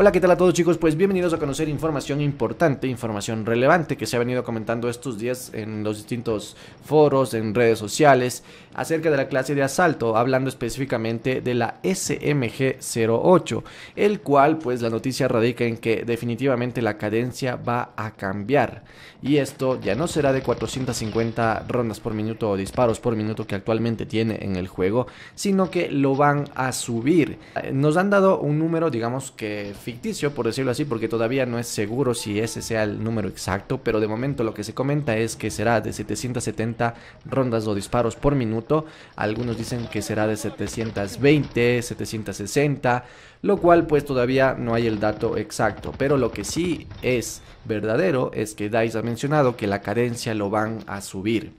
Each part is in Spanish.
Hola, ¿qué tal a todos chicos? Pues bienvenidos a conocer información importante, información relevante que se ha venido comentando estos días en los distintos foros, en redes sociales, acerca de la clase de asalto, hablando específicamente de la SMG-08, el cual pues la noticia radica en que definitivamente la cadencia va a cambiar y esto ya no será de 450 rondas por minuto o disparos por minuto que actualmente tiene en el juego, sino que lo van a subir. Eh, nos han dado un número, digamos que ficticio, por decirlo así, porque todavía no es seguro si ese sea el número exacto, pero de momento lo que se comenta es que será de 770 rondas o disparos por minuto, algunos dicen que será de 720, 760, lo cual pues todavía no hay el dato exacto, pero lo que sí es verdadero es que DICE ha mencionado que la cadencia lo van a subir.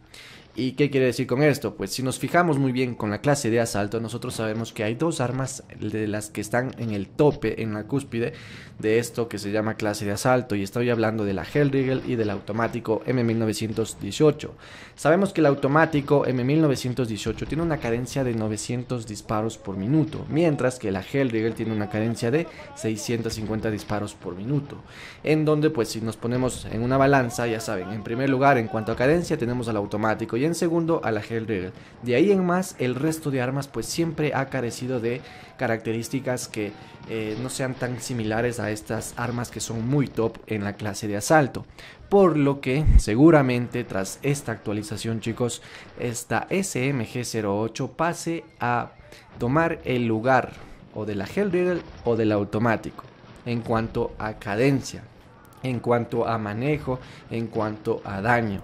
¿Y qué quiere decir con esto? Pues si nos fijamos muy bien con la clase de asalto, nosotros sabemos que hay dos armas de las que están en el tope, en la cúspide de esto que se llama clase de asalto. Y estoy hablando de la Hellriegel y del automático M1918. Sabemos que el automático M1918 tiene una cadencia de 900 disparos por minuto, mientras que la Hellriegel tiene una cadencia de 650 disparos por minuto. En donde pues si nos ponemos en una balanza, ya saben, en primer lugar en cuanto a cadencia tenemos al automático y segundo a la Hellrigger, De ahí en más, el resto de armas pues siempre ha carecido de características que eh, no sean tan similares a estas armas que son muy top en la clase de asalto. Por lo que seguramente tras esta actualización chicos, esta SMG-08 pase a tomar el lugar o de la Hellrigger o del automático en cuanto a cadencia, en cuanto a manejo, en cuanto a daño.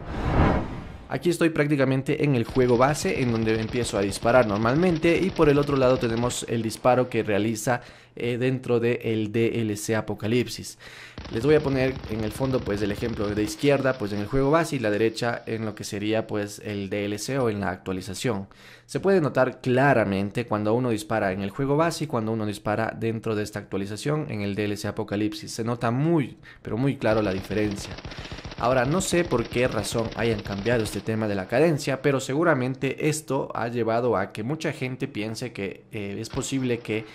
Aquí estoy prácticamente en el juego base en donde empiezo a disparar normalmente y por el otro lado tenemos el disparo que realiza eh, dentro del el DLC Apocalipsis. Les voy a poner en el fondo pues el ejemplo de izquierda pues en el juego base y la derecha en lo que sería pues el DLC o en la actualización. Se puede notar claramente cuando uno dispara en el juego base y cuando uno dispara dentro de esta actualización en el DLC Apocalipsis. Se nota muy pero muy claro la diferencia. Ahora no sé por qué razón hayan cambiado este tema de la cadencia, pero seguramente esto ha llevado a que mucha gente piense que eh, es posible que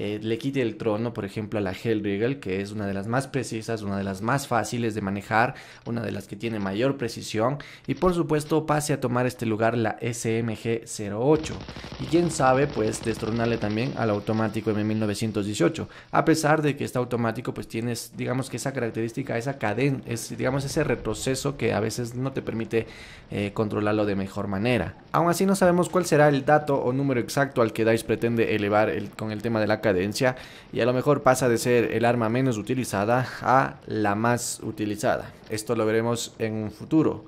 eh, le quite el trono, por ejemplo, a la Hellriegel... que es una de las más precisas, una de las más fáciles de manejar, una de las que tiene mayor precisión, y por supuesto pase a tomar este lugar la SMG-08. Y quién sabe, pues destronarle también al automático M1918, a pesar de que este automático pues tienes... digamos que esa característica, esa cadena, es, digamos ese retroceso que a veces no te permite eh, controlarlo de mejor manera. Aún así no sabemos cuál será el dato o número exacto al que DICE pretende elevar con el tema de la y a lo mejor pasa de ser el arma menos utilizada a la más utilizada. Esto lo veremos en un futuro.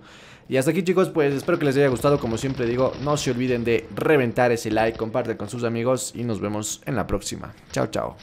Y hasta aquí chicos, pues espero que les haya gustado, como siempre digo, no se olviden de reventar ese like, comparte con sus amigos y nos vemos en la próxima. Chao, chao.